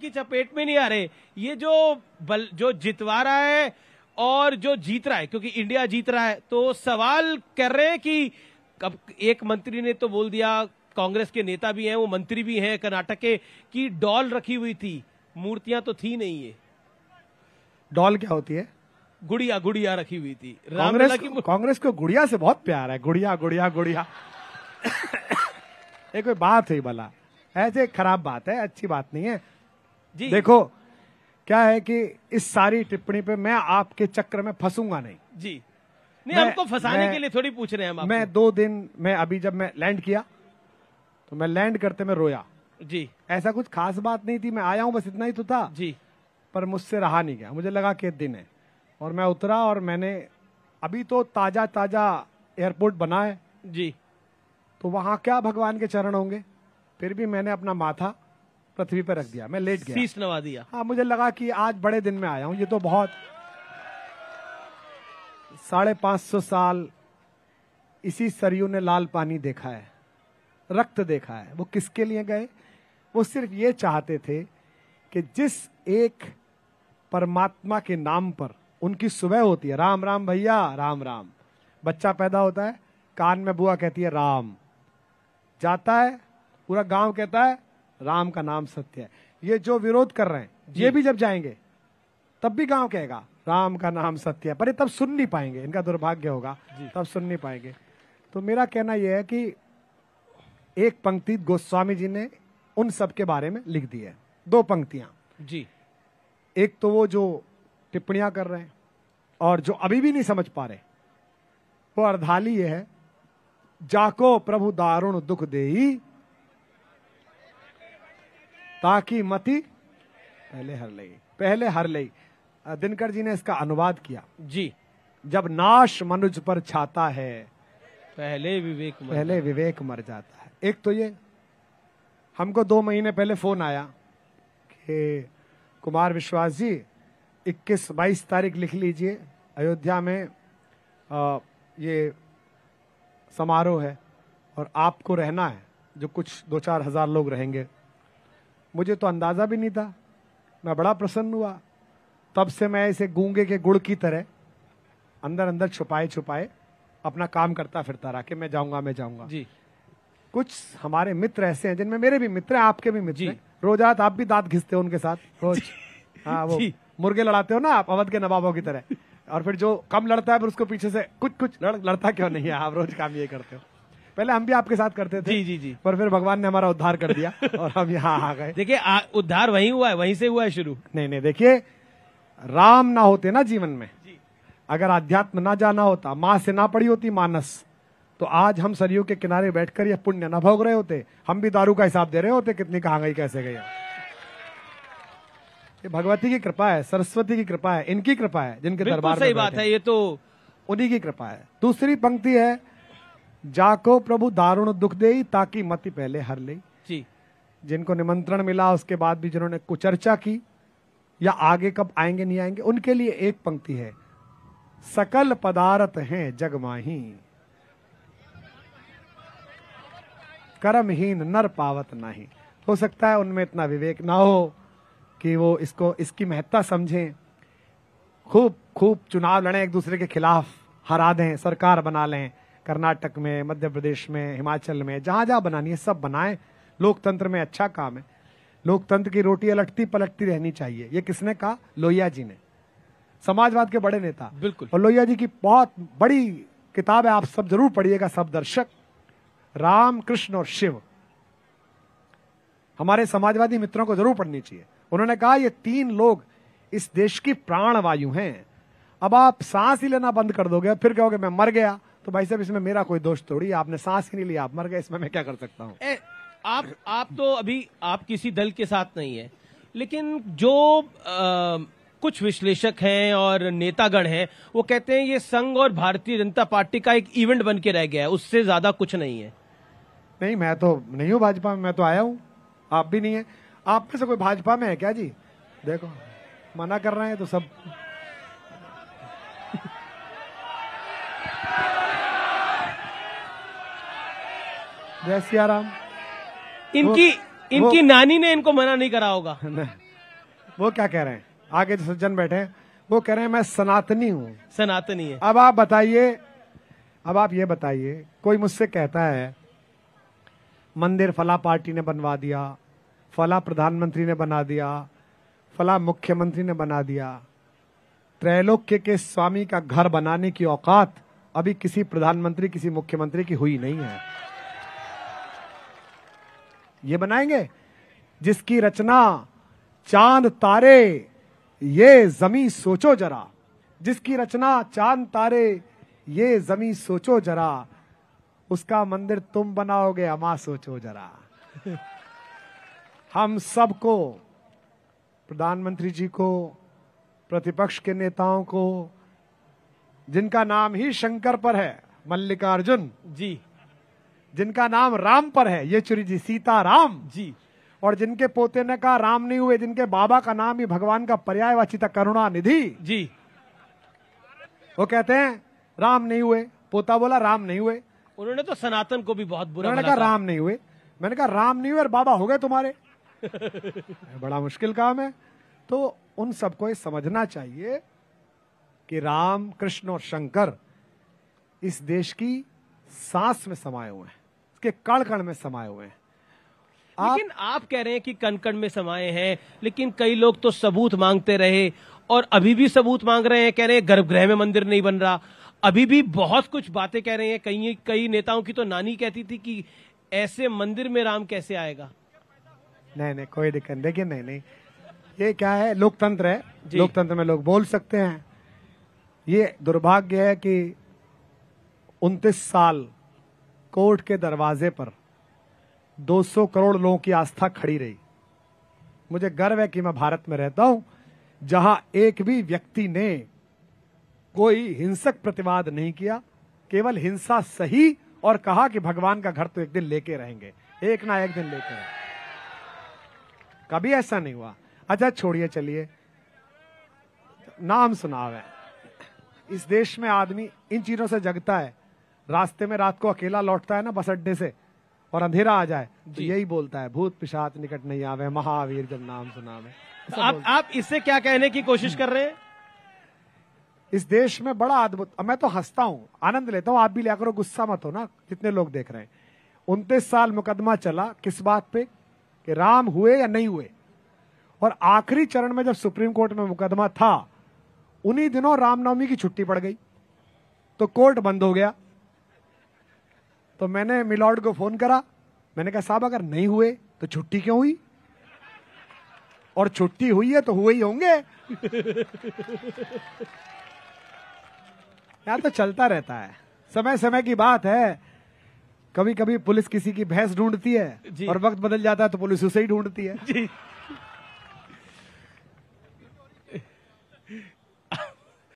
की चपेट में नहीं आ रहे ये जो बल जो जितवा रहा है और जो जीत रहा है क्योंकि इंडिया जीत रहा है तो सवाल कर रहे हैं कि अब एक मंत्री ने तो बोल दिया कांग्रेस के नेता भी हैं वो मंत्री भी हैं कर्नाटक के की डॉल रखी हुई थी मूर्तियां तो थी नहीं ये डॉल क्या होती है गुड़िया गुड़िया रखी हुई थी कांग्रेस कांग्रेस को गुड़िया से बहुत प्यार है गुड़िया गुड़िया गुड़िया एक कोई बात है भला ऐसे खराब बात है अच्छी बात नहीं है जी देखो क्या है कि इस सारी टिप्पणी पे मैं आपके चक्र में फंसूंगा नहीं जी नहीं हमको फंसाने के लिए थोड़ी पूछ रहे हैं हम मैं दो दिन मैं अभी जब मैं लैंड किया तो मैं लैंड करते में रोया जी ऐसा कुछ खास बात नहीं थी मैं आया हूँ बस इतना ही तो था जी पर मुझसे रहा नहीं गया मुझे लगा कि दिन है और मैं उतरा और मैंने अभी तो ताजा ताजा एयरपोर्ट बना है जी तो वहाँ क्या भगवान के चरण होंगे फिर भी मैंने अपना माथा पृथ्वी पर रख दिया मैं लेट गया शीश नवा दिया हाँ मुझे लगा कि आज बड़े दिन में आया हूँ ये तो बहुत साढ़े पांच सौ साल इसी सरयू ने लाल पानी देखा है रक्त देखा है वो किसके लिए गए वो सिर्फ ये चाहते थे कि जिस एक परमात्मा के नाम पर उनकी सुबह होती है राम राम भैया राम राम बच्चा पैदा होता है कान में बुआ कहती है राम जाता है पूरा गांव कहता है राम का नाम सत्य है ये जो विरोध कर रहे हैं ये भी जब जाएंगे तब भी गांव कहेगा राम का नाम सत्य है पर ये तब सुन नहीं पाएंगे इनका दुर्भाग्य होगा तब सुन नहीं पाएंगे तो मेरा कहना यह है कि एक पंक्ति गोस्वामी जी ने उन सब के बारे में लिख दी है दो पंक्तियां जी एक तो वो जो टिप्पणियां कर रहे हैं और जो अभी भी नहीं समझ पा रहे वो अर्धाली है जाको प्रभु दारुण दुख देई ताकि मती पहले हर लई पहले हर लई दिनकर जी ने इसका अनुवाद किया जी जब नाश मनुज पर छाता है पहले विवेक मर पहले विवेक मर जाता है एक तो ये हमको दो महीने पहले फोन आया कि कुमार विश्वास जी इक्कीस बाईस तारीख लिख लीजिए अयोध्या में आ, ये समारोह है और आपको रहना है जो कुछ दो चार हजार लोग रहेंगे मुझे तो अंदाजा भी नहीं था मैं बड़ा प्रसन्न हुआ तब से मैं इसे गूंगे के गुड़ की तरह अंदर अंदर छुपाए छुपाए अपना काम करता फिरता रहा कि मैं जाऊंगा मैं जाऊंगा जी कुछ हमारे मित्र ऐसे हैं जिनमें मेरे भी मित्र हैं आपके भी मित्र हैं रोज रात आप भी दांत घिसते हो उनके साथ रोज हाँ वो मुर्गे लड़ाते हो ना आप अवध के नवाबों की तरह और फिर जो कम लड़ता है फिर उसको पीछे से कुछ कुछ लड़, लड़ता क्यों नहीं है आप रोज काम ये करते हो पहले हम भी आपके साथ करते थे जी जी जी पर फिर भगवान ने हमारा उद्धार कर दिया और हम यहाँ आ गए देखिए उद्धार वहीं हुआ है वहीं से हुआ है शुरू नहीं नहीं देखिए राम ना होते ना जीवन में जी। अगर आध्यात्म ना जाना होता माँ से ना पड़ी होती मानस तो आज हम सरयू के किनारे बैठकर यह पुण्य ना भोग रहे होते हम भी दारू का हिसाब दे रहे होते कितनी कहाँ गई कैसे गई ये भगवती की कृपा है सरस्वती की कृपा है इनकी कृपा है जिनके दरबार सही बात है ये तो उन्हीं की कृपा है दूसरी पंक्ति है जाको प्रभु दारुण दुख दे ताकि मति पहले हर ले जी जिनको निमंत्रण मिला उसके बाद भी जिन्होंने कुचर्चा की या आगे कब आएंगे नहीं आएंगे उनके लिए एक पंक्ति है सकल पदार्थ हैं जगमाही कर्महीन नर पावत नहीं हो सकता है उनमें इतना विवेक ना हो कि वो इसको इसकी महत्ता समझें खूब खूब चुनाव लड़ें एक दूसरे के खिलाफ हरा दें सरकार बना लें कर्नाटक में मध्य प्रदेश में हिमाचल में जहाँ जहाँ बनानी है सब बनाएं लोकतंत्र में अच्छा काम है लोकतंत्र की रोटी अलटती पलटती रहनी चाहिए ये किसने कहा लोहिया जी ने समाजवाद के बड़े नेता बिल्कुल और लोहिया जी की बहुत बड़ी किताब है आप सब जरूर पढ़िएगा सब दर्शक राम कृष्ण और शिव हमारे समाजवादी मित्रों को जरूर पढ़नी चाहिए उन्होंने कहा ये तीन लोग इस देश की प्राणवायु हैं अब आप सांस ही लेना बंद कर दोगे फिर कहोगे मैं मर गया तो भाई साहब इसमें मेरा कोई दोष थोड़ी आपने सांस ही नहीं लिया आप मर गए इसमें मैं क्या कर सकता हूँ आप आप तो अभी आप किसी दल के साथ नहीं है लेकिन जो आ, कुछ विश्लेषक हैं और नेतागण हैं वो कहते हैं ये संघ और भारतीय जनता पार्टी का एक इवेंट बन के रह गया है उससे ज्यादा कुछ नहीं है नहीं मैं तो नहीं हूँ भाजपा में मैं तो आया हूँ आप भी नहीं है आप में से कोई भाजपा में है क्या जी देखो मना कर रहे हैं तो सब जय सिया राम इनकी इनकी नानी ने इनको मना नहीं करा होगा वो क्या कह रहे हैं आगे जो तो सज्जन बैठे हैं वो कह रहे हैं मैं सनातनी हूँ सनातनी है अब आप बताइए अब आप ये बताइए कोई मुझसे कहता है मंदिर फला पार्टी ने बनवा दिया फला प्रधानमंत्री ने बना दिया फला मुख्यमंत्री ने बना दिया के, के स्वामी का घर बनाने की औकात अभी किसी प्रधानमंत्री किसी मुख्यमंत्री की हुई नहीं है ये बनाएंगे जिसकी रचना चांद तारे ये जमी सोचो जरा जिसकी रचना चांद तारे ये जमी सोचो जरा उसका मंदिर तुम बनाओगे अमा सोचो जरा हम सबको प्रधानमंत्री जी को प्रतिपक्ष के नेताओं को जिनका नाम ही शंकर पर है मल्लिकार्जुन जी जिनका नाम राम पर है येचुरी जी सीता राम जी और जिनके पोते ने कहा राम नहीं हुए जिनके बाबा का नाम ही भगवान का पर्याय वाचिता करुणा निधि जी वो कहते हैं राम नहीं हुए पोता बोला राम नहीं हुए उन्होंने तो सनातन को भी बहुत बुरा मैंने कहा राम नहीं हुए मैंने कहा राम नहीं हुए और बाबा हो गए तुम्हारे बड़ा मुश्किल काम है तो उन सबको ये समझना चाहिए कि राम कृष्ण और शंकर इस देश की सांस में समाये हुए हैं के कण कण में समाये हुए हैं आप, लेकिन आप कह रहे हैं कि कणकण में समाये हैं लेकिन कई लोग तो सबूत मांगते रहे और अभी भी सबूत मांग रहे हैं कह रहे हैं गर्भगृह में मंदिर नहीं बन रहा अभी भी बहुत कुछ बातें कह रहे हैं कई कई नेताओं की तो नानी कहती थी कि ऐसे मंदिर में राम कैसे आएगा नहीं नहीं कोई दिक्कत देखिए नहीं नहीं ये क्या है लोकतंत्र है लोकतंत्र में लोग बोल सकते हैं ये दुर्भाग्य है कि उनतीस साल कोर्ट के दरवाजे पर 200 करोड़ लोगों की आस्था खड़ी रही मुझे गर्व है कि मैं भारत में रहता हूं जहां एक भी व्यक्ति ने कोई हिंसक प्रतिवाद नहीं किया केवल हिंसा सही और कहा कि भगवान का घर तो एक दिन लेके रहेंगे एक ना एक दिन लेके कभी ऐसा नहीं हुआ अच्छा छोड़िए चलिए नाम सुनाव है इस देश में आदमी इन चीजों से जगता है रास्ते में रात को अकेला लौटता है ना बस अड्डे से और अंधेरा आ जाए तो यही बोलता है भूत पिशाच निकट नहीं आवे महावीर जब नाम सुना में तो आप आप इससे क्या कहने की कोशिश कर रहे हैं हम्म। इस देश में बड़ा अद्भुत मैं तो हंसता हूँ आनंद लेता हूँ आप भी लिया करो गुस्सा मत हो ना जितने लोग देख रहे हैं उनतीस साल मुकदमा चला किस बात पे कि राम हुए या नहीं हुए और आखिरी चरण में जब सुप्रीम कोर्ट में मुकदमा था उन्हीं दिनों रामनवमी की छुट्टी पड़ गई तो कोर्ट बंद हो गया तो मैंने मिलॉर्ड को फोन करा मैंने कहा साहब अगर नहीं हुए तो छुट्टी क्यों हुई और छुट्टी हुई है तो हुए ही होंगे यार तो चलता रहता है समय समय की बात है कभी कभी पुलिस किसी की भैंस ढूंढती है और वक्त बदल जाता है तो पुलिस उसे ही ढूंढती है जी